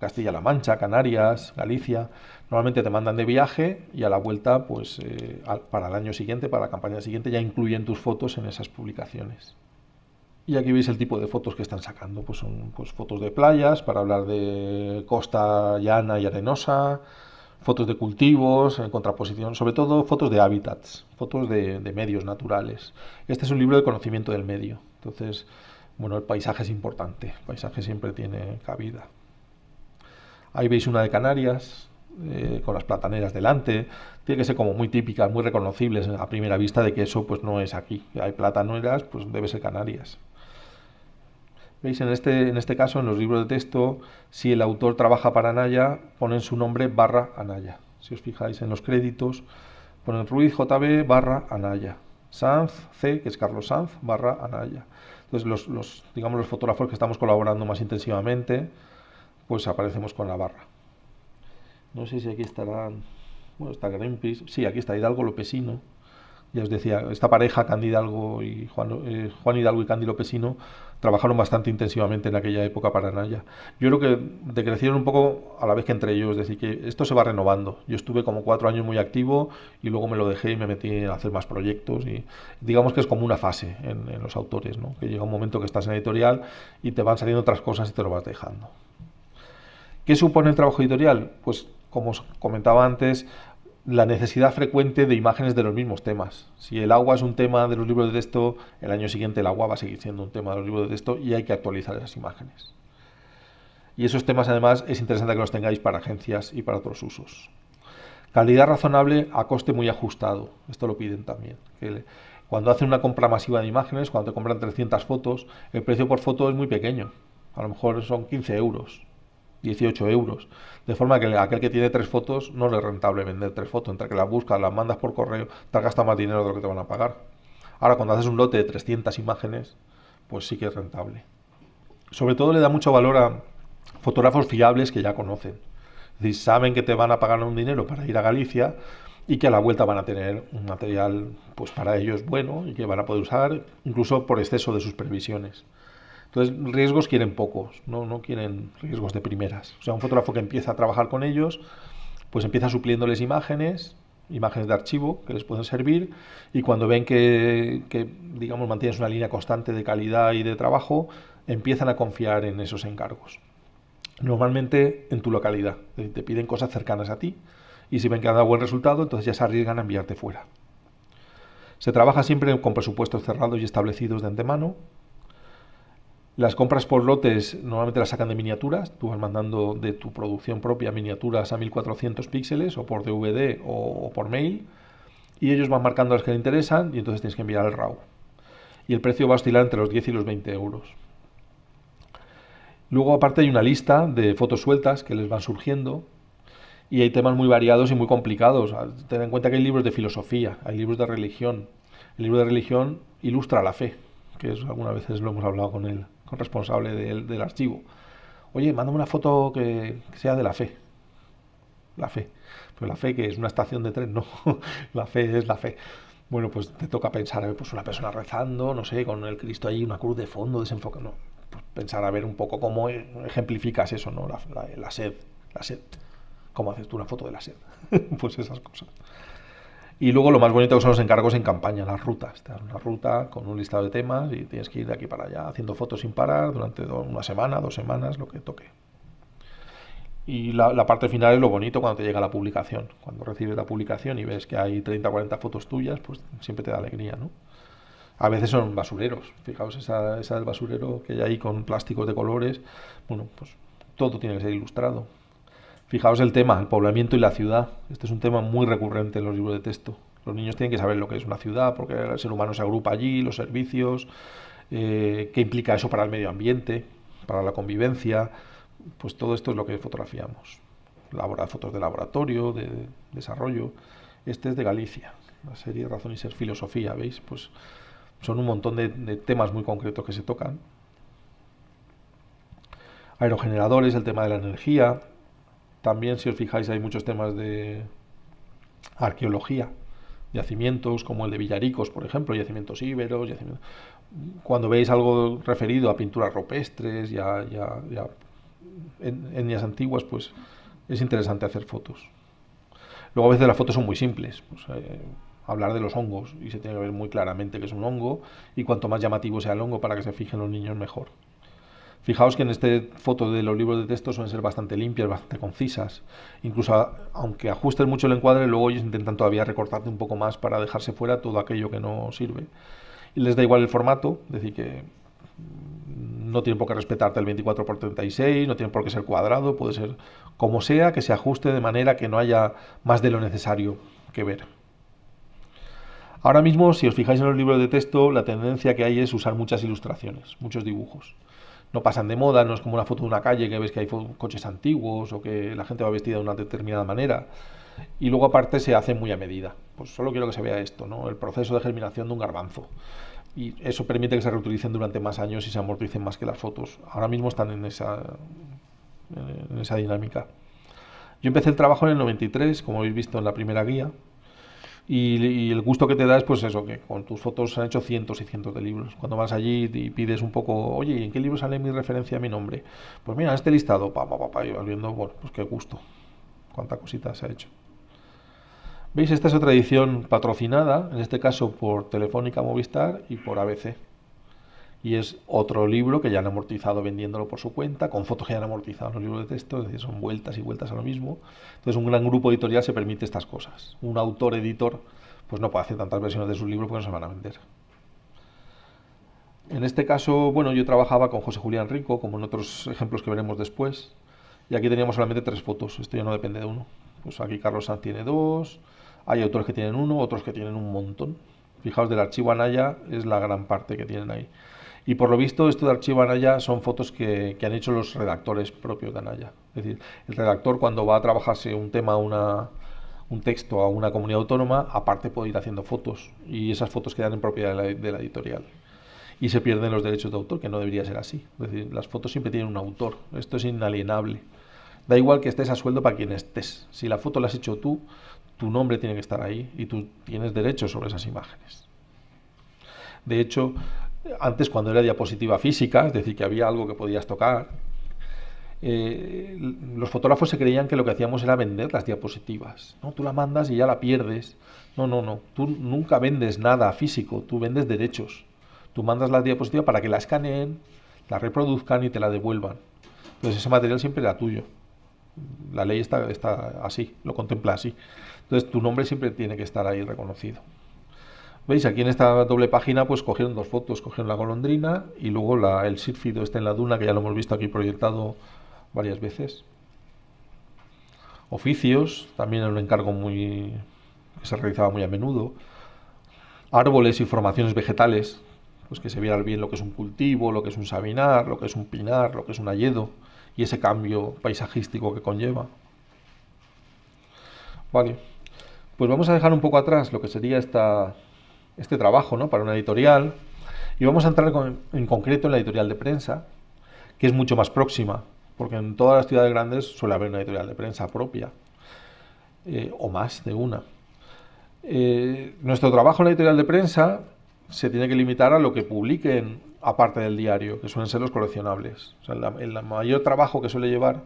Castilla-La Mancha, Canarias, Galicia. Normalmente te mandan de viaje y a la vuelta, pues eh, para el año siguiente, para la campaña siguiente, ya incluyen tus fotos en esas publicaciones. Y aquí veis el tipo de fotos que están sacando, pues son pues, fotos de playas para hablar de costa llana y arenosa, fotos de cultivos, en contraposición, sobre todo fotos de hábitats, fotos de, medios naturales. Este es un libro de conocimiento del medio, entonces, bueno, el paisaje es importante, el paisaje siempre tiene cabida. Ahí veis una de Canarias, eh, con las plataneras delante, tiene que ser como muy típicas, muy reconocibles a primera vista de que eso pues no es aquí. Hay plataneras, pues debe ser Canarias. ¿Veis? En este, en este caso, en los libros de texto, si el autor trabaja para Anaya, ponen su nombre barra Anaya. Si os fijáis en los créditos, ponen Ruiz JB barra Anaya. Sanz C, que es Carlos Sanz, barra Anaya. Entonces, los, digamos, los fotógrafos que estamos colaborando más intensivamente, pues aparecemos con la barra. No sé si aquí estarán, bueno, está Greenpeace, sí, aquí está Hidalgo Lopesino, ya os decía, esta pareja, y Juan, eh, Juan Hidalgo y Candy Lopesino, trabajaron bastante intensivamente en aquella época para Naya. Yo creo que decrecieron un poco a la vez que entre ellos, es decir, que esto se va renovando. Yo estuve como cuatro años muy activo y luego me lo dejé y me metí a hacer más proyectos. y Digamos que es como una fase en, los autores, ¿no? que llega un momento que estás en editorial y te van saliendo otras cosas y te lo vas dejando. ¿Qué supone el trabajo editorial? Pues como os comentaba antes, la necesidad frecuente de imágenes de los mismos temas. Si el agua es un tema de los libros de texto, el año siguiente el agua va a seguir siendo un tema de los libros de texto y hay que actualizar esas imágenes. Y esos temas además es interesante que los tengáis para agencias y para otros usos. Calidad razonable a coste muy ajustado. Esto lo piden también. Cuando hacen una compra masiva de imágenes, cuando te compran 300 fotos, el precio por foto es muy pequeño. A lo mejor son 15 euros 18 euros. De forma que aquel que tiene tres fotos no le es rentable vender tres fotos. Entre que las buscas, las mandas por correo, te gasta más dinero de lo que te van a pagar. Ahora, cuando haces un lote de 300 imágenes, pues sí que es rentable. Sobre todo le da mucho valor a fotógrafos fiables que ya conocen. Es saben que te van a pagar un dinero para ir a Galicia y que a la vuelta van a tener un material pues para ellos bueno y que van a poder usar incluso por exceso de sus previsiones. Entonces, riesgos quieren pocos, ¿no? quieren riesgos de primeras. O sea, un fotógrafo que empieza a trabajar con ellos, pues empieza supliéndoles imágenes, imágenes de archivo que les pueden servir y cuando ven que, que, digamos mantienes una línea constante de calidad y de trabajo empiezan a confiar en esos encargos normalmente en tu localidad te piden cosas cercanas a ti y si ven que han dado buen resultado entonces ya se arriesgan a enviarte fuera se trabaja siempre con presupuestos cerrados y establecidos de antemano las compras por lotes normalmente las sacan de miniaturas, tú vas mandando de tu producción propia miniaturas a 1400 píxeles o por DVD o, por mail y ellos van marcando las que le interesan y entonces tienes que enviar el RAW. Y el precio va a oscilar entre los 10 y los 20 euros. Luego aparte hay una lista de fotos sueltas que les van surgiendo y hay temas muy variados y muy complicados. Ah, ten en cuenta que hay libros de filosofía, hay libros de religión. El libro de religión ilustra la fe, que es, algunas veces lo hemos hablado con él responsable del, archivo. Oye, mándame una foto que, sea de la fe. La fe. Pues la fe que es una estación de tren, no. la fe es la fe. Bueno, pues te toca pensar, pues una persona rezando, no sé, con el Cristo ahí, una cruz de fondo, desenfocada. No, pues pensar a ver un poco cómo ejemplificas eso, ¿no? La, la sed, la sed. ¿Cómo haces tú una foto de la sed? pues esas cosas. Y luego lo más bonito son los encargos en campaña, las rutas. Te dan una ruta con un listado de temas y tienes que ir de aquí para allá haciendo fotos sin parar durante una semana, dos semanas, lo que toque. Y la, parte final es lo bonito cuando te llega la publicación. Cuando recibes la publicación y ves que hay 30 o 40 fotos tuyas, pues siempre te da alegría, ¿no? A veces son basureros. Fijaos, esa, esa del basurero que hay ahí con plásticos de colores. Bueno, pues todo tiene que ser ilustrado. Fijaos el tema, el poblamiento y la ciudad. Este es un tema muy recurrente en los libros de texto. Los niños tienen que saber lo que es una ciudad, porque el ser humano se agrupa allí, los servicios, eh, qué implica eso para el medio ambiente, para la convivencia. Pues todo esto es lo que fotografiamos. Labora, fotos de laboratorio, de, desarrollo. Este es de Galicia, la serie Razón y Ser Filosofía, ¿veis? Pues son un montón de temas muy concretos que se tocan. Aerogeneradores, el tema de la energía, también, si os fijáis, hay muchos temas de arqueología, yacimientos como el de Villaricos, por ejemplo, yacimientos íberos, cuando veis algo referido a pinturas rupestres y a, etnias antiguas, pues es interesante hacer fotos. Luego a veces las fotos son muy simples, pues, eh, hablar de los hongos y se tiene que ver muy claramente que es un hongo y cuanto más llamativo sea el hongo para que se fijen los niños mejor. Fijaos que en esta foto de los libros de texto suelen ser bastante limpias, bastante concisas. Incluso aunque ajusten mucho el encuadre, luego ellos intentan todavía recortarte un poco más para dejarse fuera todo aquello que no sirve. Y les da igual el formato, es decir, que no tienen por qué respetarte el 24x36, no tienen por qué ser cuadrado, puede ser como sea, que se ajuste de manera que no haya más de lo necesario que ver. Ahora mismo, si os fijáis en los libros de texto, la tendencia que hay es usar muchas ilustraciones, muchos dibujos no pasan de moda, no es como una foto de una calle que ves que hay coches antiguos o que la gente va vestida de una determinada manera. Y luego aparte se hace muy a medida. Pues solo quiero que se vea esto, ¿no? El proceso de germinación de un garbanzo. Y eso permite que se reutilicen durante más años y se amorticen más que las fotos. Ahora mismo están en esa, en esa dinámica. Yo empecé el trabajo en el 93, como habéis visto en la primera guía, y, el gusto que te da es pues eso, que con tus fotos se han hecho cientos y cientos de libros. Cuando vas allí y pides un poco, oye, ¿en qué libro sale mi referencia a mi nombre? Pues mira, este listado, pa, pa, pa, y vas viendo, bueno, pues qué gusto, cuánta cosita se ha hecho. ¿Veis? Esta es otra edición patrocinada, en este caso por Telefónica Movistar y por ABC y es otro libro que ya han amortizado vendiéndolo por su cuenta, con fotos que ya han amortizado los libros de texto, es decir, son vueltas y vueltas a lo mismo. Entonces un gran grupo editorial se permite estas cosas. Un autor, editor, pues no puede hacer tantas versiones de sus libros porque no se van a vender. En este caso, bueno, yo trabajaba con José Julián Rico, como en otros ejemplos que veremos después, y aquí teníamos solamente tres fotos, esto ya no depende de uno. Pues aquí Carlos Sanz tiene dos, hay autores que tienen uno, otros que tienen un montón. Fijaos, del archivo Anaya es la gran parte que tienen ahí. Y por lo visto, esto de archivo Anaya son fotos que, han hecho los redactores propios de Anaya. Es decir, el redactor cuando va a trabajarse un tema, una, un texto a una comunidad autónoma, aparte puede ir haciendo fotos y esas fotos quedan en propiedad de la, editorial. Y se pierden los derechos de autor, que no debería ser así. Es decir, las fotos siempre tienen un autor. Esto es inalienable. Da igual que estés a sueldo para quien estés. Si la foto la has hecho tú, tu nombre tiene que estar ahí y tú tienes derecho sobre esas imágenes. De hecho, antes cuando era diapositiva física, es decir, que había algo que podías tocar, eh, los fotógrafos se creían que lo que hacíamos era vender las diapositivas. ¿no? Tú la mandas y ya la pierdes. No, no, no. Tú nunca vendes nada físico, tú vendes derechos. Tú mandas la diapositiva para que la escaneen, la reproduzcan y te la devuelvan. Entonces ese material siempre era tuyo. La ley está, está así, lo contempla así. Entonces tu nombre siempre tiene que estar ahí reconocido. ¿Veis? Aquí en esta doble página pues cogieron dos fotos, cogieron la golondrina y luego la, el sírfido este en la duna, que ya lo hemos visto aquí proyectado varias veces. Oficios, también era un encargo muy que se realizaba muy a menudo. Árboles y formaciones vegetales, pues que se viera bien lo que es un cultivo, lo que es un sabinar, lo que es un pinar, lo que es un alledo y ese cambio paisajístico que conlleva. Vale, pues vamos a dejar un poco atrás lo que sería esta este trabajo ¿no? para una editorial. Y vamos a entrar en concreto en la editorial de prensa, que es mucho más próxima, porque en todas las ciudades grandes suele haber una editorial de prensa propia, eh, o más de una. Eh, nuestro trabajo en la editorial de prensa se tiene que limitar a lo que publiquen aparte del diario, que suelen ser los coleccionables. el mayor trabajo que suele llevar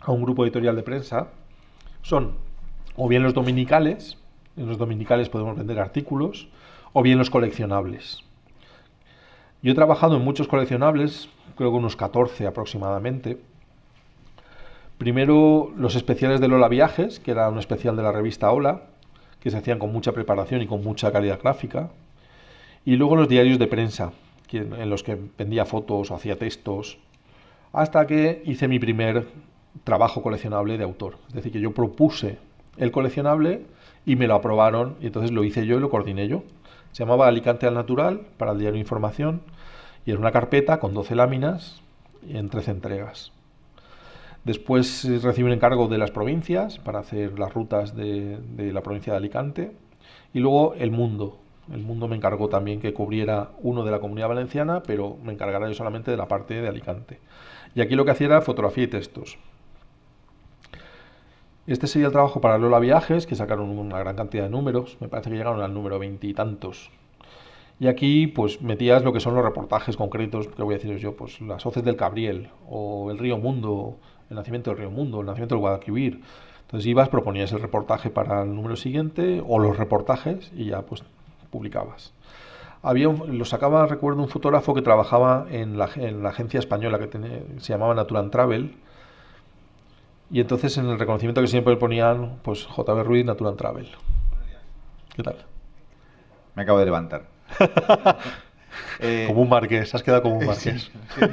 a un grupo editorial de prensa son o bien los dominicales, en los dominicales podemos vender artículos, o bien los coleccionables. Yo he trabajado en muchos coleccionables, creo que unos 14 aproximadamente. Primero los especiales de Lola Viajes, que era un especial de la revista Hola, que se hacían con mucha preparación y con mucha calidad gráfica. Y luego los diarios de prensa, en los que vendía fotos o hacía textos, hasta que hice mi primer trabajo coleccionable de autor. Es decir, que yo propuse el coleccionable y me lo aprobaron y entonces lo hice yo y lo coordiné yo. Se llamaba Alicante al Natural para el diario Información y era una carpeta con 12 láminas en 13 entregas. Después eh, recibí un encargo de las provincias para hacer las rutas de, la provincia de Alicante y luego El Mundo. El Mundo me encargó también que cubriera uno de la comunidad valenciana, pero me encargara yo solamente de la parte de Alicante. Y aquí lo que hacía era fotografía y textos. Este sería el trabajo para Lola Viajes, que sacaron una gran cantidad de números, me parece que llegaron al número veintitantos. Y, y aquí pues metías lo que son los reportajes concretos, que voy a deciros yo, pues las hoces del Cabriel, o el río Mundo, el nacimiento del río Mundo, el nacimiento del Guadalquivir. Entonces ibas, proponías el reportaje para el número siguiente, o los reportajes, y ya pues publicabas. Había un, lo sacaba, recuerdo, un fotógrafo que trabajaba en la, agencia española que se llamaba Natural Travel, y entonces en el reconocimiento que siempre ponían, pues JB Ruiz, Natural Travel. ¿Qué tal? Me acabo de levantar. Eh, como un marqués, has quedado como un marqués.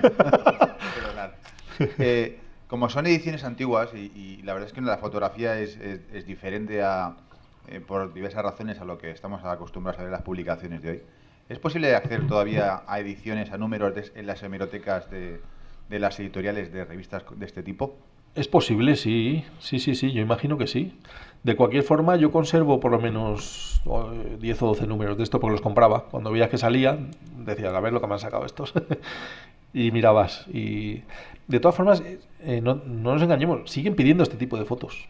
Eh, como son ediciones antiguas, y, la verdad es que la fotografía es, diferente a, eh, por diversas razones a lo que estamos acostumbrados a ver las publicaciones de hoy, ¿es posible acceder todavía a ediciones, a números en las hemerotecas de, de las editoriales de revistas de este tipo? Es posible, sí, sí, sí, sí, yo imagino que sí. De cualquier forma, yo conservo por lo menos 10 eh, o 12 números de esto porque los compraba. Cuando veías que salían, decías, a ver lo que me han sacado estos. y mirabas. Y de todas formas, eh, no, no, nos engañemos, siguen pidiendo este tipo de fotos.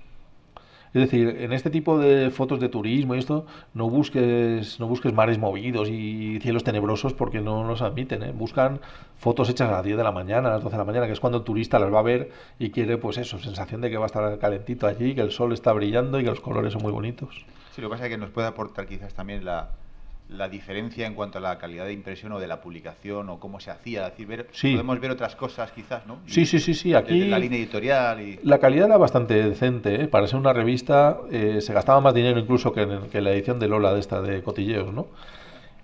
Es decir, en este tipo de fotos de turismo y esto, no busques, no busques mares movidos y cielos tenebrosos porque no nos admiten. ¿eh? Buscan fotos hechas a las 10 de la mañana, a las 12 de la mañana, que es cuando el turista las va a ver y quiere, pues eso, sensación de que va a estar calentito allí, que el sol está brillando y que los colores son muy bonitos. Sí, lo que pasa es que nos puede aportar quizás también la, la diferencia en cuanto a la calidad de impresión o de la publicación o cómo se hacía. ver, podemos ver otras cosas quizás, ¿no? sí, sí, sí, sí. Aquí la línea editorial y... La calidad era bastante decente. ¿eh? Para ser una revista eh, se gastaba más dinero incluso que en, que la edición de Lola de esta de Cotilleos, ¿no?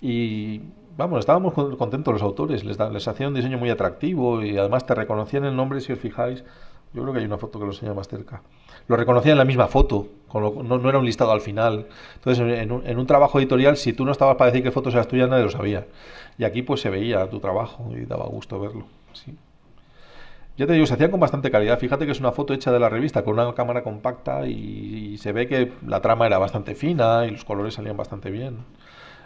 Y vamos, estábamos contentos los autores. Les, hacían les hacía un diseño muy atractivo y además te reconocían el nombre si os fijáis yo creo que hay una foto que lo enseña más cerca. Lo reconocía en la misma foto, no, era un listado al final. Entonces, en un, trabajo editorial, si tú no estabas para decir qué fotos eras tuyas, nadie lo sabía. Y aquí pues se veía tu trabajo y daba gusto verlo. Ya te digo, se hacían con bastante calidad. Fíjate que es una foto hecha de la revista con una cámara compacta y, se ve que la trama era bastante fina y los colores salían bastante bien.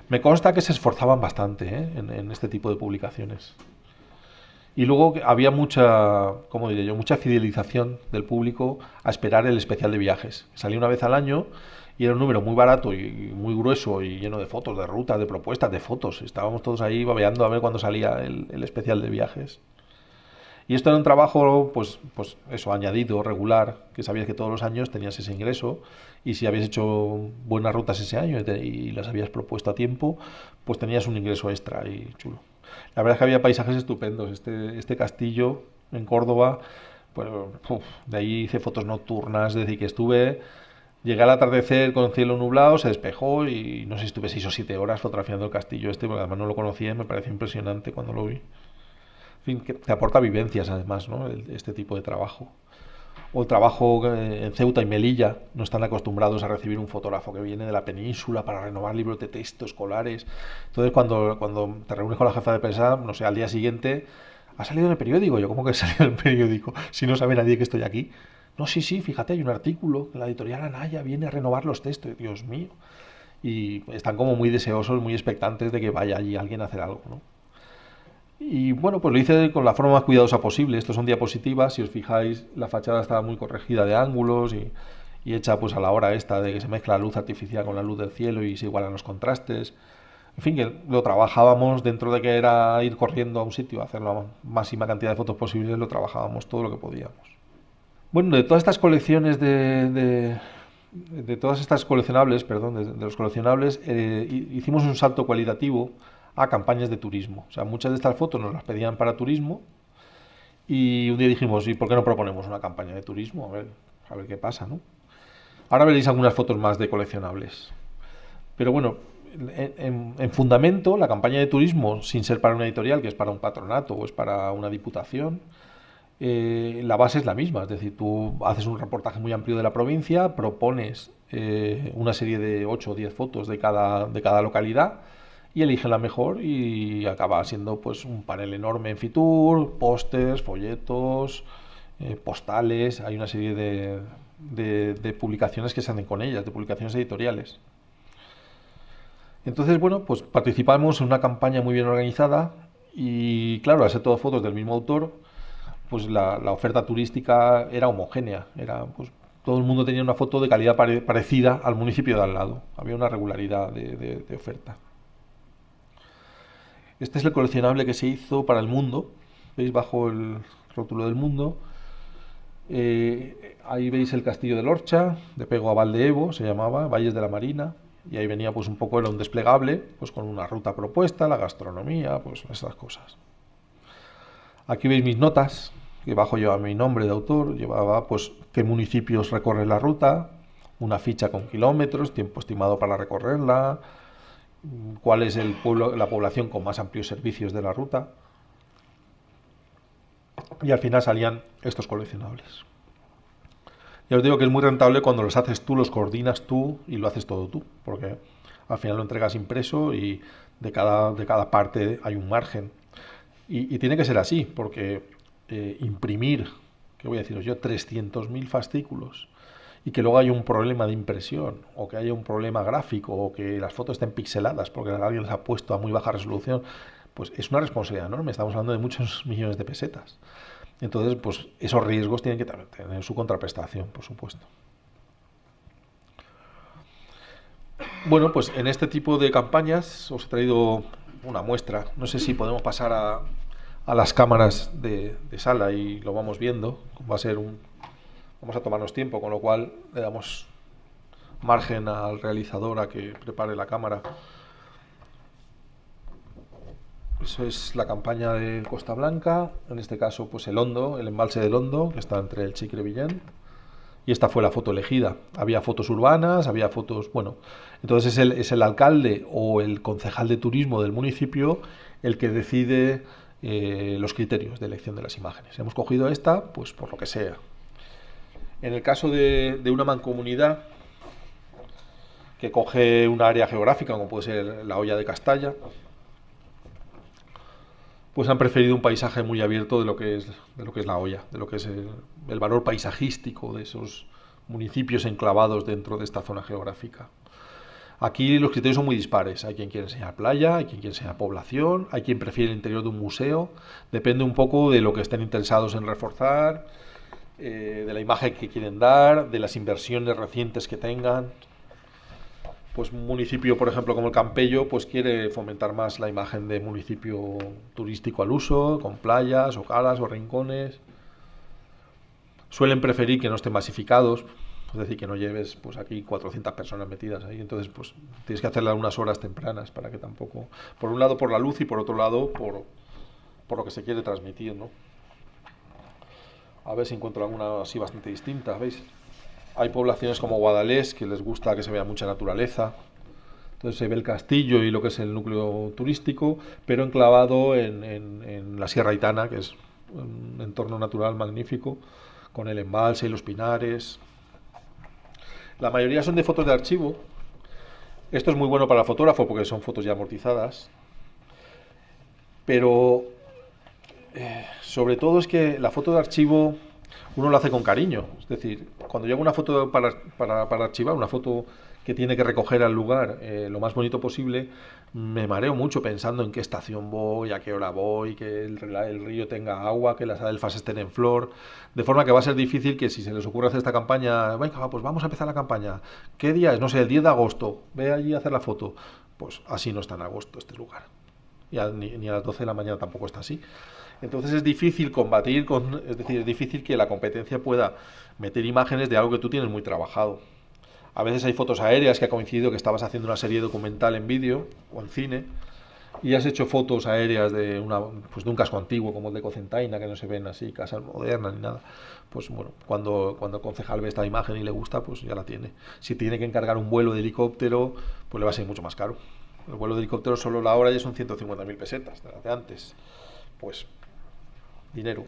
Me consta que se esforzaban bastante ¿eh? en este tipo de publicaciones. Y luego había mucha, ¿cómo diría yo? Mucha fidelización del público a esperar el especial de viajes. Salía una vez al año y era un número muy barato y muy grueso y lleno de fotos, de rutas, de propuestas, de fotos. Estábamos todos ahí babeando a ver cuándo salía el, especial de viajes. Y esto era un trabajo, pues, pues eso, añadido, regular, que sabías que todos los años tenías ese ingreso y si habías hecho buenas rutas ese año y las habías propuesto a tiempo, pues tenías un ingreso extra y chulo. La verdad es que había paisajes estupendos. Este, este castillo en Córdoba, pues, de ahí hice fotos nocturnas, es decir, que estuve... Llegué al atardecer con cielo nublado, se despejó y no sé si estuve seis o siete horas fotografiando el castillo este, porque además no lo conocía y me pareció impresionante cuando lo vi. En fin, que te aporta vivencias además, ¿no? Este tipo de trabajo o trabajo eh, en Ceuta y Melilla, no están acostumbrados a recibir un fotógrafo que viene de la península para renovar libros de texto escolares. Entonces, cuando, cuando te reúnes con la jefa de prensa, no sé, al día siguiente, ¿ha salido en el periódico? Yo, ¿cómo que ha salido en el periódico? Si no sabe nadie que estoy aquí. No, sí, sí, fíjate, hay un artículo que la editorial Anaya viene a renovar los textos. Dios mío. Y están como muy deseosos, muy expectantes de que vaya allí alguien a hacer algo, ¿no? Y bueno, pues lo hice con la forma más cuidadosa posible. Estos son diapositivas, si os fijáis, la fachada estaba muy corregida de ángulos y, hecha pues a la hora esta de que se mezcla la luz artificial con la luz del cielo y se igualan los contrastes. En fin, que lo trabajábamos dentro de que era ir corriendo a un sitio, hacer la máxima cantidad de fotos posibles, lo trabajábamos todo lo que podíamos. Bueno, de todas estas colecciones de, de todas estas coleccionables, perdón, de, los coleccionables, eh, hicimos un salto cualitativo a campañas de turismo. O sea, muchas de estas fotos nos las pedían para turismo y un día dijimos, ¿y por qué no proponemos una campaña de turismo? A ver, qué pasa, ¿no? Ahora veréis algunas fotos más de coleccionables. Pero bueno, en, fundamento, la campaña de turismo, sin ser para una editorial, que es para un patronato o es para una diputación, eh, la base es la misma. Es decir, tú haces un reportaje muy amplio de la provincia, propones eh, una serie de 8 o 10 fotos de cada, de cada localidad, y elige la mejor y acaba siendo pues un panel enorme en Fitur, pósters, folletos, eh, postales, hay una serie de, publicaciones que se hacen con ellas, de publicaciones editoriales. Entonces, bueno, pues participamos en una campaña muy bien organizada y claro, al ser todas fotos del mismo autor, pues la, oferta turística era homogénea, era pues todo el mundo tenía una foto de calidad parecida al municipio de al lado, había una regularidad de oferta. Este es el coleccionable que se hizo para el mundo. Veis bajo el rótulo del mundo. Eh, ahí veis el castillo de Lorcha, de pego a Evo, se llamaba, Valles de la Marina. Y ahí venía pues un poco, el un desplegable, pues con una ruta propuesta, la gastronomía, pues esas cosas. Aquí veis mis notas, que bajo lleva mi nombre de autor, llevaba pues qué municipios recorre la ruta, una ficha con kilómetros, tiempo estimado para recorrerla, cuál es el pueblo, la población con más amplios servicios de la ruta. Y al final salían estos coleccionables. Ya os digo que es muy rentable cuando los haces tú, los coordinas tú y lo haces todo tú, porque al final lo entregas impreso y de cada, de cada parte hay un margen. Y, tiene que ser así, porque eh, imprimir, ¿qué voy a deciros yo? 300.000 fascículos y que luego haya un problema de impresión o que haya un problema gráfico o que las fotos estén pixeladas porque alguien las ha puesto a muy baja resolución, pues es una responsabilidad enorme. Estamos hablando de muchos millones de pesetas. Entonces, pues esos riesgos tienen que tener su contraprestación, por supuesto. Bueno, pues en este tipo de campañas os he traído una muestra. No sé si podemos pasar a, las cámaras de, sala y lo vamos viendo. Va a ser un, vamos a tomarnos tiempo, con lo cual le damos margen al realizador a que prepare la cámara. Eso es la campaña de Costa Blanca, en este caso pues el Hondo, el embalse del Hondo, que está entre el Chicre Villén. Y esta fue la foto elegida. Había fotos urbanas, había fotos... Bueno, entonces es el, es el alcalde o el concejal de turismo del municipio el que decide eh, los criterios de elección de las imágenes. Hemos cogido esta, pues por lo que sea, en el caso de, una mancomunidad que coge un área geográfica, como puede ser la olla de Castalla, pues han preferido un paisaje muy abierto de lo que es, de lo que es la olla, de lo que es el, el, valor paisajístico de esos municipios enclavados dentro de esta zona geográfica. Aquí los criterios son muy dispares. Hay quien quiere enseñar playa, hay quien quiere enseñar población, hay quien prefiere el interior de un museo. Depende un poco de lo que estén interesados en reforzar, eh, de la imagen que quieren dar, de las inversiones recientes que tengan. Pues un municipio, por ejemplo, como el Campello, pues quiere fomentar más la imagen de municipio turístico al uso, con playas o calas o rincones. Suelen preferir que no estén masificados, es decir, que no lleves pues aquí 400 personas metidas ahí, entonces pues tienes que hacerla unas horas tempranas para que tampoco, por un lado por la luz y por otro lado por, por lo que se quiere transmitir, ¿no? A ver si encuentro alguna así bastante distinta, ¿veis? Hay poblaciones como Guadalés que les gusta que se vea mucha naturaleza. Entonces se ve el castillo y lo que es el núcleo turístico, pero enclavado en, la Sierra Itana, que es un entorno natural magnífico, con el embalse y los pinares. La mayoría son de fotos de archivo. Esto es muy bueno para el fotógrafo porque son fotos ya amortizadas. Pero eh, sobre todo es que la foto de archivo uno lo hace con cariño. Es decir, cuando yo una foto para, para, archivar, una foto que tiene que recoger al lugar eh, lo más bonito posible, me mareo mucho pensando en qué estación voy, a qué hora voy, que el, río tenga agua, que las adelfas estén en flor, de forma que va a ser difícil que si se les ocurre hacer esta campaña, venga, pues vamos a empezar la campaña, ¿qué día es? No sé, el 10 de agosto, ve allí a hacer la foto. Pues así no está en agosto este lugar, ni, ni a las 12 de la mañana tampoco está así. Entonces es difícil combatir con, es decir, es difícil que la competencia pueda meter imágenes de algo que tú tienes muy trabajado. A veces hay fotos aéreas que ha coincidido que estabas haciendo una serie documental en vídeo o en cine y has hecho fotos aéreas de, una, pues de un casco antiguo como el de Cocentaina, que no se ven así, casas modernas ni nada, pues bueno, cuando, cuando el concejal ve esta imagen y le gusta, pues ya la tiene. Si tiene que encargar un vuelo de helicóptero, pues le va a ser mucho más caro. El vuelo de helicóptero solo la hora ya son 150.000 pesetas, de antes. Pues dinero.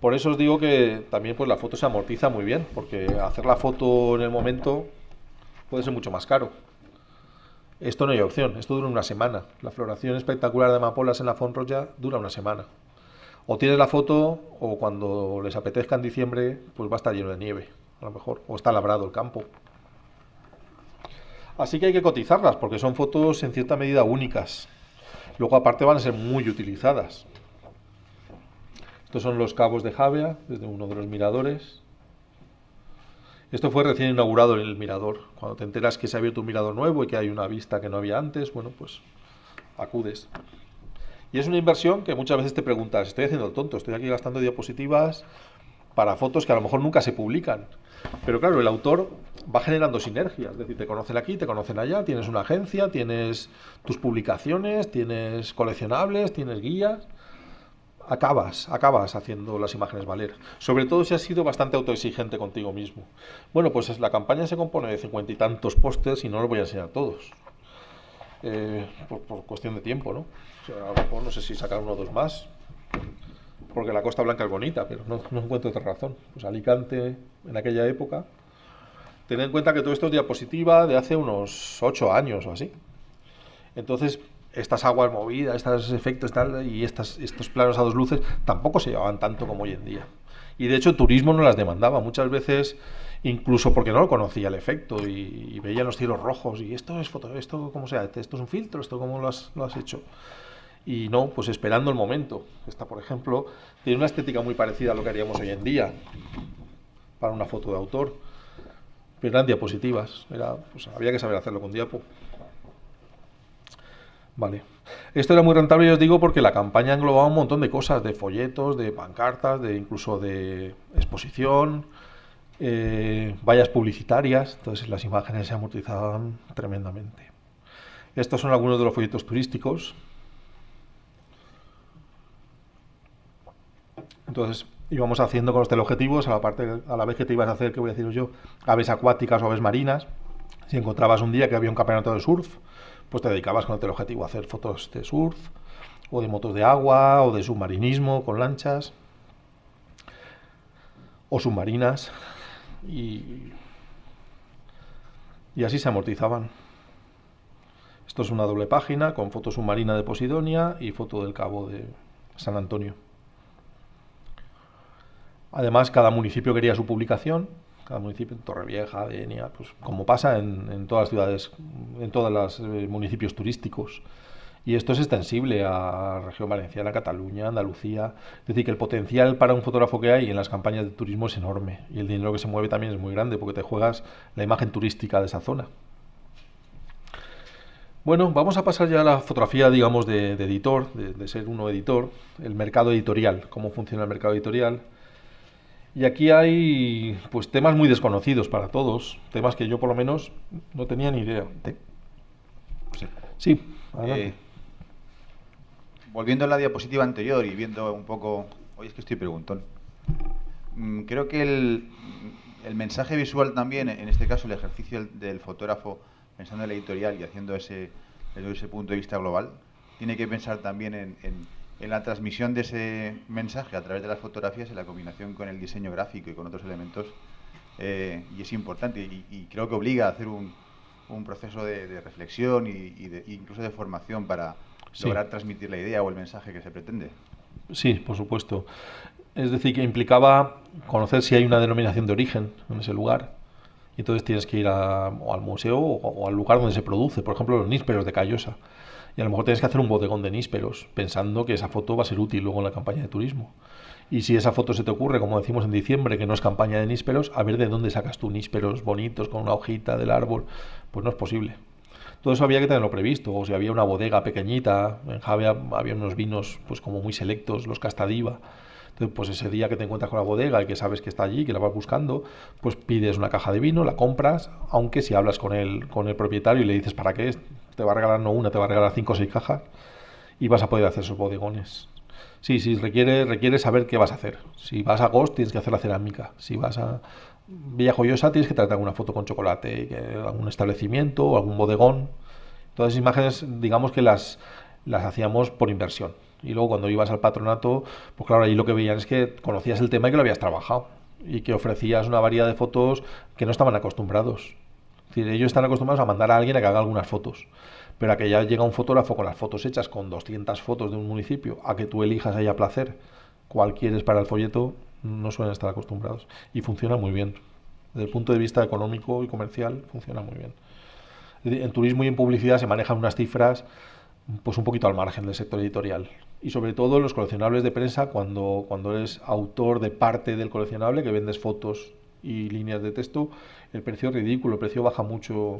Por eso os digo que también pues la foto se amortiza muy bien, porque hacer la foto en el momento puede ser mucho más caro. Esto no hay opción, esto dura una semana. La floración espectacular de amapolas en la Fonroya dura una semana. O tienes la foto o cuando les apetezca en diciembre, pues va a estar lleno de nieve, a lo mejor, o está labrado el campo. Así que hay que cotizarlas porque son fotos en cierta medida únicas. Luego aparte van a ser muy utilizadas. Estos son los cabos de Javea, desde uno de los miradores. Esto fue recién inaugurado en el mirador. Cuando te enteras que se ha abierto un mirador nuevo y que hay una vista que no había antes, bueno, pues acudes. Y es una inversión que muchas veces te preguntas, estoy haciendo el tonto, estoy aquí gastando diapositivas para fotos que a lo mejor nunca se publican. Pero claro, el autor va generando sinergias, es decir, te conocen aquí, te conocen allá, tienes una agencia, tienes tus publicaciones, tienes coleccionables, tienes guías acabas, acabas haciendo las imágenes valer. Sobre todo si has sido bastante autoexigente contigo mismo. Bueno, pues la campaña se compone de cincuenta y tantos pósters y no los voy a enseñar todos. Eh, por, cuestión de tiempo, ¿no? a lo mejor no sé si sacar uno o dos más. Porque la Costa Blanca es bonita, pero no, encuentro otra razón. Pues Alicante, en aquella época. Tened en cuenta que todo esto es diapositiva de hace unos ocho años o así. Entonces, estas aguas movidas, estos efectos tal, y estos planos a dos luces tampoco se llevaban tanto como hoy en día. Y de hecho el turismo no las demandaba. Muchas veces incluso porque no lo conocía el efecto y, veía los cielos rojos y esto es esto sea, esto es un filtro, esto cómo lo has, hecho. Y no, pues esperando el momento. Esta, por ejemplo, tiene una estética muy parecida a lo que haríamos hoy en día para una foto de autor. Pero eran diapositivas, pues había que saber hacerlo con diapo. Vale. Esto era muy rentable, yo os digo, porque la campaña englobaba un montón de cosas, de folletos, de pancartas, de incluso de exposición, eh, vallas publicitarias, entonces las imágenes se amortizaban tremendamente. Estos son algunos de los folletos turísticos. Entonces íbamos haciendo con los teleobjetivos, a la, parte, a la vez que te ibas a hacer, que voy a deciros yo, aves acuáticas o aves marinas. Si encontrabas un día que había un campeonato de surf, pues te dedicabas con el objetivo a hacer fotos de surf, o de motos de agua, o de submarinismo con lanchas, o submarinas, y, y así se amortizaban. Esto es una doble página con foto submarina de Posidonia y foto del cabo de San Antonio. Además, cada municipio quería su publicación cada municipio, Torrevieja, Denia, pues como pasa en, todas las ciudades, en todos los eh, municipios turísticos. Y esto es extensible a región valenciana, Cataluña, Andalucía. Es decir, que el potencial para un fotógrafo que hay en las campañas de turismo es enorme. Y el dinero que se mueve también es muy grande porque te juegas la imagen turística de esa zona. Bueno, vamos a pasar ya a la fotografía, digamos, de, editor, de, ser uno editor, el mercado editorial, cómo funciona el mercado editorial. Y aquí hay pues temas muy desconocidos para todos, temas que yo por lo menos no tenía ni idea. Sí. Eh, volviendo a la diapositiva anterior y viendo un poco, hoy es que estoy preguntón. Mm, creo que el, el mensaje visual también, en este caso el ejercicio del, fotógrafo pensando en la editorial y haciendo ese ese punto de vista global, tiene que pensar también en en la transmisión de ese mensaje a través de las fotografías, en la combinación con el diseño gráfico y con otros elementos, eh, y es importante y, creo que obliga a hacer un, proceso de, reflexión y, de, incluso de formación para lograr transmitir la idea o el mensaje que se pretende. Sí, por supuesto. Es decir, que implicaba conocer si hay una denominación de origen en ese lugar. Y entonces tienes que ir al museo o, al lugar donde se produce, por ejemplo, los nísperos de Callosa. Y a lo mejor tienes que hacer un bodegón de nísperos, pensando que esa foto va a ser útil luego en la campaña de turismo. Y si esa foto se te ocurre, como decimos en diciembre, que no es campaña de nísperos, a ver de dónde sacas tú nísperos bonitos con una hojita del árbol, pues no es posible. Todo eso había que tenerlo previsto, o si había una bodega pequeñita, en Javea había unos vinos pues como muy selectos, los Castadiva, entonces, pues ese día que te encuentras con la bodega y que sabes que está allí, que la vas buscando, pues pides una caja de vino, la compras, aunque si hablas con el, con el propietario y le dices para qué te va a regalar no una, te va a regalar cinco o seis cajas y vas a poder hacer esos bodegones. Sí, sí, requiere, requiere saber qué vas a hacer. Si vas a Ghost, tienes que hacer la cerámica. Si vas a Villa Joyosa, tienes que tratar alguna foto con chocolate, algún establecimiento, o algún bodegón. Todas esas imágenes, digamos que las, las hacíamos por inversión. Y luego cuando ibas al patronato, pues claro, ahí lo que veían es que conocías el tema y que lo habías trabajado y que ofrecías una variedad de fotos que no estaban acostumbrados. Es decir, ellos están acostumbrados a mandar a alguien a que haga algunas fotos. Pero a que ya llega un fotógrafo con las fotos hechas, con 200 fotos de un municipio, a que tú elijas ahí a placer cuál quieres para el folleto, no suelen estar acostumbrados. Y funciona muy bien. Desde el punto de vista económico y comercial, funciona muy bien. En turismo y en publicidad se manejan unas cifras pues un poquito al margen del sector editorial. Y sobre todo los coleccionables de prensa cuando, cuando eres autor de parte del coleccionable, que vendes fotos y líneas de texto, el precio es ridículo, el precio baja mucho,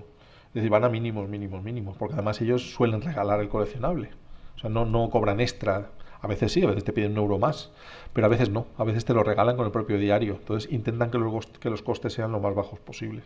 es decir, van a mínimos, mínimos, mínimos, porque además ellos suelen regalar el coleccionable, o sea, no, no cobran extra. A veces sí, a veces te piden un euro más, pero a veces no, a veces te lo regalan con el propio diario. Entonces intentan que los, que los costes sean lo más bajos posibles.